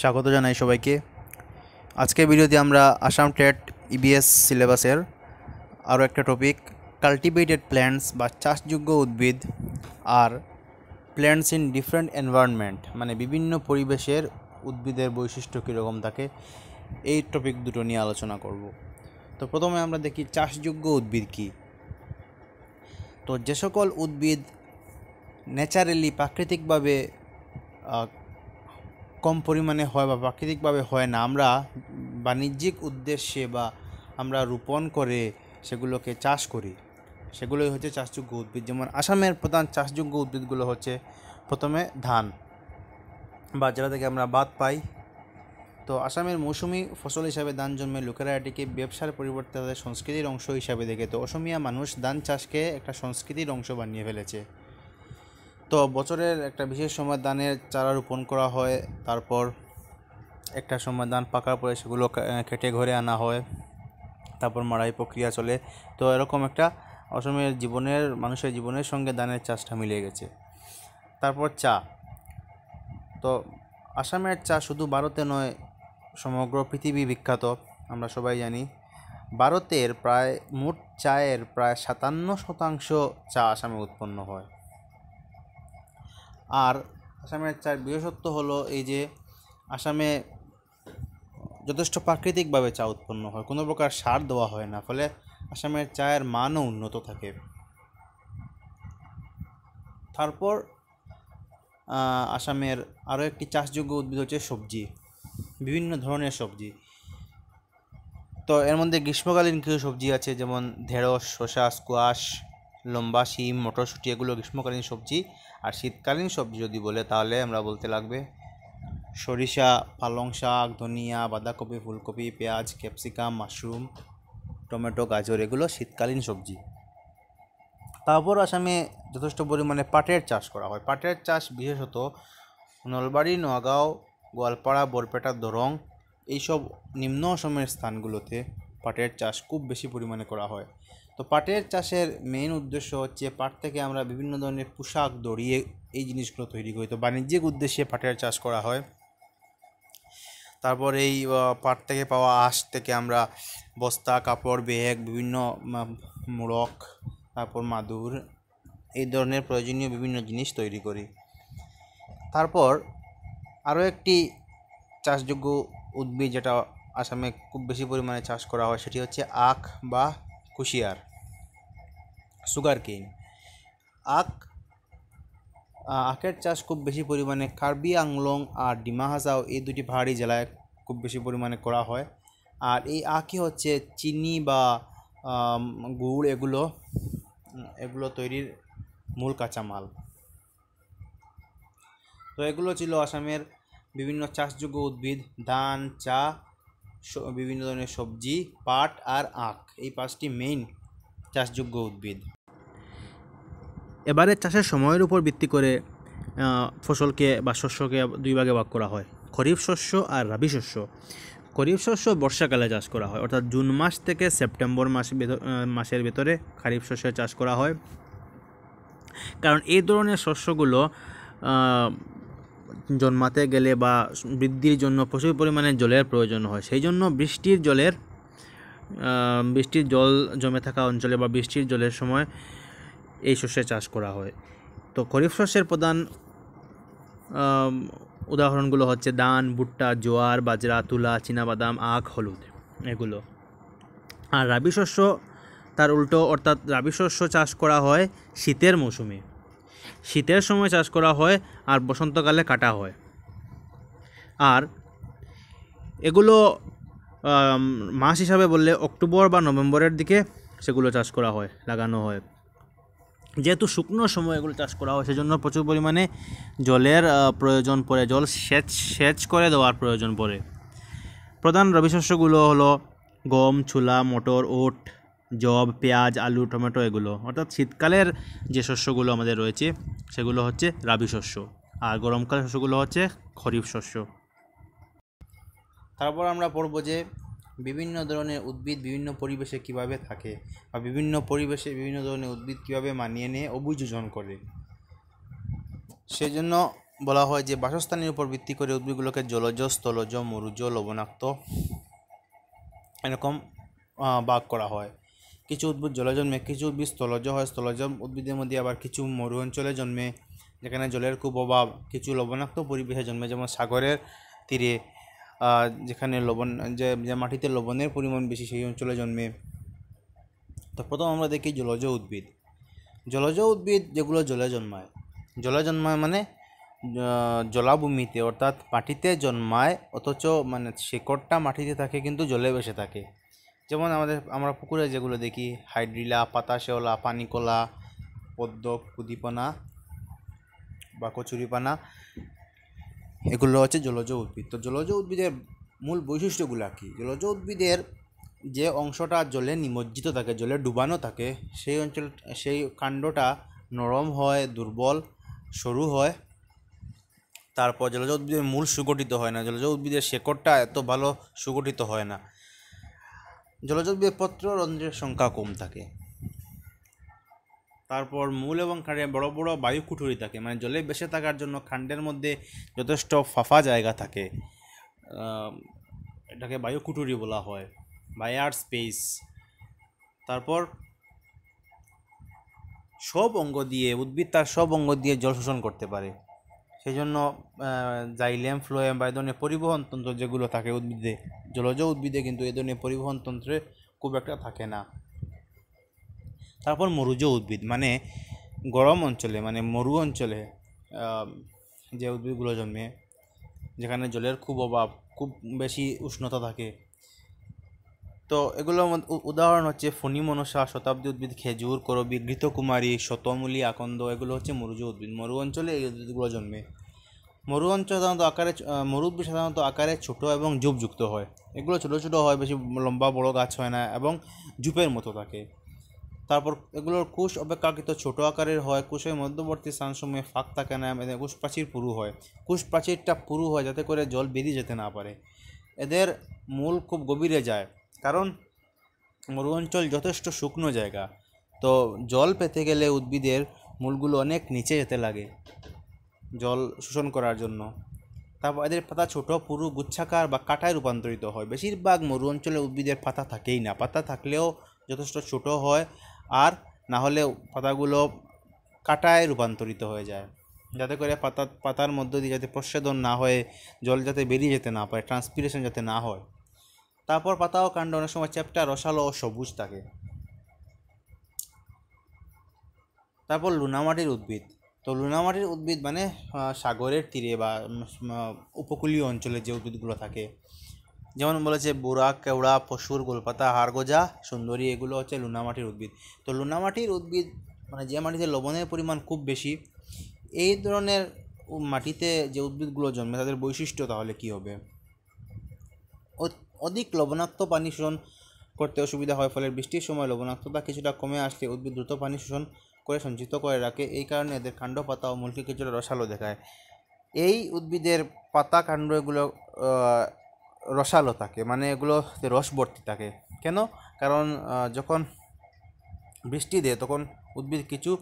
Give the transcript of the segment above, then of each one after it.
স্বাগত জানাই সবাইকে আজকের ভিডিওতে আমরা আসাম টেট ইবিএস e সিলেবাসের আরও একটা টপিক কাল্টিভেটেড প্ল্যান্টস বা চাষযোগ্য উদ্ভিদ আর প্ল্যান্টস ইন ডিফারেন্ট এনভায়রনমেন্ট মানে বিভিন্ন পরিবেশের উদ্ভিদের বৈশিষ্ট্য কীরকম থাকে এই টপিক দুটো নিয়ে আলোচনা করব তো প্রথমে আমরা দেখি চাষযোগ্য উদ্ভিদ কি তো যে সকল উদ্ভিদ ন্যাচারালি প্রাকৃতিকভাবে কম পরিমাণে হয় বা প্রাকৃতিকভাবে হয় না আমরা বাণিজ্যিক উদ্দেশ্যে বা আমরা রোপণ করে সেগুলোকে চাষ করি সেগুলোই হচ্ছে চাষযোগ্য উদ্ভিদ যেমন আসামের প্রধান চাষযোগ্য উদ্ভিদগুলো হচ্ছে প্রথমে ধান বা যেটা থেকে আমরা বাদ পাই তো আসামের মৌসুমি ফসল হিসাবে ধান জন্মে লোকেরা এটিকে ব্যবসার পরিবর্তে তাদের সংস্কৃতির অংশ হিসাবে দেখে তো অসমীয়া মানুষ ধান চাষকে একটা সংস্কৃতির অংশ বানিয়ে ফেলেছে তো বছরের একটা বিশেষ সময় ধানের চারা রোপণ করা হয় তারপর একটা সময় ধান পাকার পরে সেগুলো কেটে ঘরে আনা হয় তারপর মাড়াই প্রক্রিয়া চলে তো এরকম একটা অসমের জীবনের মানুষের জীবনের সঙ্গে ধানের চাষটা মিলিয়ে গেছে তারপর চা তো আসামের চা শুধু ভারতে নয় সমগ্র পৃথিবী বিখ্যাত আমরা সবাই জানি ভারতের প্রায় মোট চায়ের প্রায় সাতান্ন শতাংশ চা আসামে উৎপন্ন হয় আর আসামের চার বিশেষত্ব হলো এই যে আসামে যথেষ্ট প্রাকৃতিকভাবে চা উৎপন্ন হয় কোনো প্রকার সার দেওয়া হয় না ফলে আসামের চায়ের মানও উন্নত থাকে তারপর আসামের আরও একটি চাষযোগ্য উদ্ভিদ হচ্ছে সবজি বিভিন্ন ধরনের সবজি তো এর মধ্যে গ্রীষ্মকালীন কিছু সবজি আছে যেমন ঢেঁড়স শসা স্কোয়াশ লম্বা শিম মটরশুঁটি এগুলো গ্রীষ্মকালীন সবজি আর শীতকালীন সবজি যদি বলে তাহলে আমরা বলতে লাগবে সরিষা পালং শাক ধনিয়া বাঁধাকপি ফুলকপি পেঁয়াজ ক্যাপসিকাম মাশরুম টমেটো গাজর এগুলো শীতকালীন সবজি তারপর আসামে যথেষ্ট পরিমাণে পাটের চাষ করা হয় পাটের চাষ বিশেষত নলবাড়ি নোয়াগাঁও গোয়ালপাড়া বরপেটা দরং এইসব নিম্ন অসমের স্থানগুলোতে পাটের চাষ খুব বেশি পরিমাণে করা হয় তো পাটের চাষের মেইন উদ্দেশ্য হচ্ছে পাট থেকে আমরা বিভিন্ন ধরনের পোশাক দড়িয়ে এই জিনিসগুলো তৈরি করি তো বাণিজ্যিক উদ্দেশ্যে পাটের চাষ করা হয় তারপর এই পাট থেকে পাওয়া আঁশ থেকে আমরা বস্তা কাপড় ব্যাগ বিভিন্ন মূরক তারপর মাদুর এই ধরনের প্রয়োজনীয় বিভিন্ন জিনিস তৈরি করি তারপর আরও একটি চাষযোগ্য উদ্ভিদ যেটা আসামে খুব বেশি পরিমাণে চাষ করা হয় সেটি হচ্ছে আখ বা কুশিয়ার সুগার কেন আখ আখের চাষ খুব বেশি পরিমাণে কার্বি আংলং আর ডিমা হাসাও এই দুটি পাহাড়ি জেলায় খুব বেশি পরিমাণে করা হয় আর এই আখই হচ্ছে চিনি বা গুড় এগুলো এগুলো তৈরির মূল কাঁচামাল তো এগুলো ছিল আসামের বিভিন্ন চাষযোগ্য উদ্ভিদ ধান চা বিভিন্ন ধরনের সবজি পাট আর আখ এই পাঁচটি মেইন চাষযোগ্য উদ্ভিদ এবারে চাষের সময়ের উপর ভিত্তি করে ফসলকে বা শস্যকে দুই ভাগে ভাগ করা হয় খরিফ শস্য আর রাবি শস্য খরিফ শস্য বর্ষাকালে চাষ করা হয় অর্থাৎ জুন মাস থেকে সেপ্টেম্বর মাস মাসের ভেতরে খরিফ শস্যের চাষ করা হয় কারণ এই ধরনের শস্যগুলো জন্মাতে গেলে বা বৃদ্ধির জন্য প্রচুর পরিমাণে জলের প্রয়োজন হয় সেই জন্য বৃষ্টির জলের বৃষ্টির জল জমে থাকা অঞ্চলে বা বৃষ্টির জলের সময় এই শস্যের চাষ করা হয় তো খরিফ শস্যের প্রধান উদাহরণগুলো হচ্ছে ধান ভুট্টা জোয়ার বাজরা তুলা চিনাবাদাম আখ হলুদ এগুলো আর রাবি শস্য তার উল্টো অর্থাৎ রাবি শস্য চাষ করা হয় শীতের মৌসুমে শীতের সময় চাষ করা হয় আর বসন্তকালে কাটা হয় আর এগুলো মাস হিসাবে বললে অক্টোবর বা নভেম্বরের দিকে সেগুলো চাষ করা হয় লাগানো হয় যেহেতু শুকনো সময় এগুলো চাষ করা হয় সেজন্য প্রচুর পরিমাণে জলের প্রয়োজন পড়ে জল সেচ সেচ করে দেওয়ার প্রয়োজন পড়ে প্রধান রবিশস্যগুলো হলো গম ছোলা মটর ওট জব পেঁয়াজ আলু টমেটো এগুলো অর্থাৎ শীতকালের যে শস্যগুলো আমাদের রয়েছে সেগুলো হচ্ছে রাবি শস্য আর গরমকালের শস্যগুলো হচ্ছে খরিফ শস্য তারপর আমরা পড়ব যে বিভিন্ন ধরনের উদ্ভিদ বিভিন্ন পরিবেশে কিভাবে থাকে বা বিভিন্ন পরিবেশে বিভিন্ন ধরনের উদ্ভিদ কিভাবে মানিয়ে নিয়ে অভিযোজন করে সেজন্য বলা হয় যে বাসস্থানের উপর ভিত্তি করে উদ্ভিদগুলোকে জলজ স্থলজ মরুজ লবণাক্ত এরকম ভাগ করা হয় কিছু উদ্ভিদ জলে জন্মে কিছু উদ্ভিদ স্থলজ হয় স্থলজ উদ্ভিদের মধ্যে আবার কিছু মরু অঞ্চলে জন্মে যেখানে জলের খুব অভাব কিছু লবণাক্ত পরিবেশে জন্মে যেমন সাগরের তীরে যেখানে লবণ যে যে মাটিতে লবণের পরিমাণ বেশি সেই অঞ্চলে জন্মে তো প্রথম আমরা দেখি জলজ উদ্ভিদ জলজ উদ্ভিদ যেগুলো জলে জন্মায় জলে জন্মায় মানে জলাভূমিতে অর্থাৎ মাটিতে জন্মায় অথচ মানে শেকড়টা মাটিতে থাকে কিন্তু জলে বেসে থাকে যেমন আমাদের আমরা পুকুরে যেগুলো দেখি হাইড্রিলা পাতাশেওলা পানিকোলা পদ্ম কুদিপানা বা কচুরিপানা এগুলো হচ্ছে জলজ উদ্ভিদ তো জলজ উদ্ভিদের মূল বৈশিষ্ট্যগুলো কী জলজ উদ্ভিদের যে অংশটা জলে নিমজ্জিত থাকে জলে ডুবানো থাকে সেই অঞ্চল সেই কাণ্ডটা নরম হয় দুর্বল সরু হয় তারপর জলজ উদ্ভিদের মূল সুগঠিত হয় না জলজ উদ্ভিদের শেকড়টা এত ভালো সুগঠিত হয় না জলজ বিপত্র রন্ধ্রের সংখ্যা কম থাকে তারপর মূল এবং খাঁড়ে বড় বড় বায়ু কুঠুরি থাকে মানে জলে বেসে থাকার জন্য খান্ডের মধ্যে যথেষ্ট ফাঁফা জায়গা থাকে এটাকে বায়ু কুঠুরি বলা হয় বা এয়ার স্পেস তারপর সব অঙ্গ দিয়ে উদ্ভিদ তার সব অঙ্গ দিয়ে জল শোষণ করতে পারে সেই জন্য জাইলিয়াম ফ্লোয়েম বা এ ধরনের পরিবহন তন্ত্র যেগুলো থাকে উদ্ভিদে জলজ উদ্ভিদে কিন্তু এ ধরনের পরিবহন তন্ত্রে খুব একটা থাকে না তারপর মরুজ উদ্ভিদ মানে গরম অঞ্চলে মানে মরু অঞ্চলে যে উদ্ভিদগুলো জন্মে যেখানে জলের খুব অভাব খুব বেশি উষ্ণতা থাকে তো এগুলোর উদাহরণ হচ্ছে ফণি মনসা শতাব্দী উদ্ভিদ খেজুর করবি ঘৃতকুমারী শতমূলি আকন্দ এগুলো হচ্ছে মরুজ উদ্ভিদ মরু অঞ্চলে এই উদ্ভিদগুলো জন্মে মরু অঞ্চল সাধারণত আকারে মরু উদ্ভিদ সাধারণত আকারে ছোটো এবং ঝুপযুক্ত হয় এগুলো ছোটো ছোটো হয় বেশি লম্বা বড় গাছ হয় না এবং জুপের মতো থাকে তারপর এগুলোর কুশ অপেক্ষাকৃত ছোট আকারের হয় কুশের মধ্যবর্তী স্থান সময়ে ফাঁক থাকে না এদের কুশ প্রাচীর পুরু হয় কুশ প্রাচীরটা পুরু হয় যাতে করে জল বেরিয়ে যেতে না পারে এদের মূল খুব গভীরে যায় কারণ মরু অঞ্চল যথেষ্ট শুকনো জায়গা তো জল পেতে গেলে উদ্ভিদের মূলগুলো অনেক নিচে যেতে লাগে জল শোষণ করার জন্য তারপর এদের পাতা ছোট পুরু গুচ্ছাকার বা কাটায় রূপান্তরিত হয় বেশিরভাগ মরু অঞ্চলে উদ্ভিদের পাতা থাকেই না পাতা থাকলেও যথেষ্ট ছোট হয় আর না হলে পাতাগুলো কাটায় রূপান্তরিত হয়ে যায় যাতে করে পাতা পাতার মধ্য দিয়ে যাতে প্রচ্ছেদন না হয়ে জল যাতে বেরিয়ে যেতে না পারে ট্রান্সপিরেশন যাতে না হয় তারপর পাতা ও কাণ্ড অনেক সময় চ্যাপটা রসালো ও সবুজ থাকে তারপর লুনামাটির উদ্ভিদ তো লুনামাটির উদ্ভিদ মানে সাগরের তীরে বা উপকূলীয় অঞ্চলে যে উদ্ভিদগুলো থাকে যেমন বলেছে বুড়া কেওড়া পশুর গোলপাতা হাড়গোজা সুন্দরী এগুলো হচ্ছে লুনামাটির উদ্ভিদ তো লুনামাটির উদ্ভিদ মানে যে মাটিতে লবণের পরিমাণ খুব বেশি এই ধরনের মাটিতে যে উদ্ভিদগুলো জন্মে তাদের বৈশিষ্ট্য তাহলে কী হবে অধিক লবণাক্ত পানি শোষণ করতে অসুবিধা হয় ফলে বৃষ্টির সময় লবণাক্ততা কিছুটা কমে আসলে উদ্ভিদ দ্রুত পানি শোষণ করে সঞ্চিত করে রাখে এই কারণে এদের কাণ্ড পাতা ও মূলকে কিছুটা রসালো দেখায় এই উদ্ভিদের পাতা কাণ্ড এগুলো রসালো থাকে মানে এগুলো রস বর্তি থাকে কেন কারণ যখন বৃষ্টি দেয় তখন উদ্ভিদ কিছু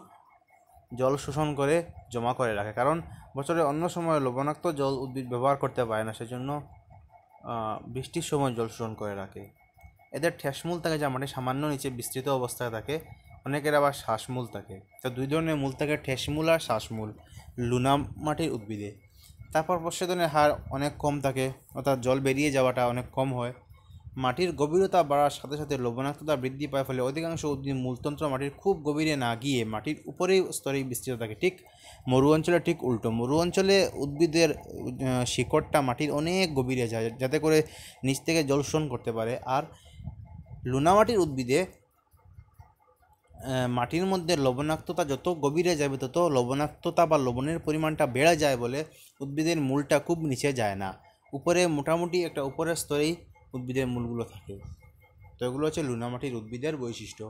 জল শোষণ করে জমা করে রাখে কারণ বছরের অন্য সময় লবণাক্ত জল উদ্ভিদ ব্যবহার করতে পারে না সেজন্য বৃষ্টির সময় জল শোষণ করে রাখে এদের ঠেসমূল থাকে যা মাটির সামান্য নিচে বিস্তৃত অবস্থায় থাকে অনেকের আবার শ্বাসমূল থাকে তো দুই ধরনের মূল থাকে ঠেসমূল আর শ্বাসমূল লুনা মাটির উদ্ভিদে তারপর প্রসেদনের হার অনেক কম থাকে অর্থাৎ জল বেরিয়ে যাওয়াটা অনেক কম হয় মাটির গভীরতা বাড়ার সাথে সাথে লবণাক্ততা বৃদ্ধি পায় ফলে অধিকাংশ উদ্ভিদ মূলতন্ত্র মাটির খুব গভীরে না গিয়ে মাটির উপরেই স্তরেই বিস্তৃত থাকে ঠিক মরু অঞ্চলে ঠিক উল্টো মরু অঞ্চলে উদ্ভিদের শিকড়টা মাটির অনেক গভীরে যায় যাতে করে নিচ থেকে জল শোষণ করতে পারে আর লুনামাটির উদ্ভিদে মাটির মধ্যে লবণাক্ততা যত গভীরে যাবে তত লবণাক্ততা বা লবণের পরিমাণটা বেড়ে যায় বলে উদ্ভিদের মূলটা খুব নিচে যায় না উপরে মোটামুটি একটা উপরের স্তরেই উদ্ভিদের মূলগুলো থাকে তো এগুলো হচ্ছে লুনামাটির মাটির উদ্ভিদের বৈশিষ্ট্য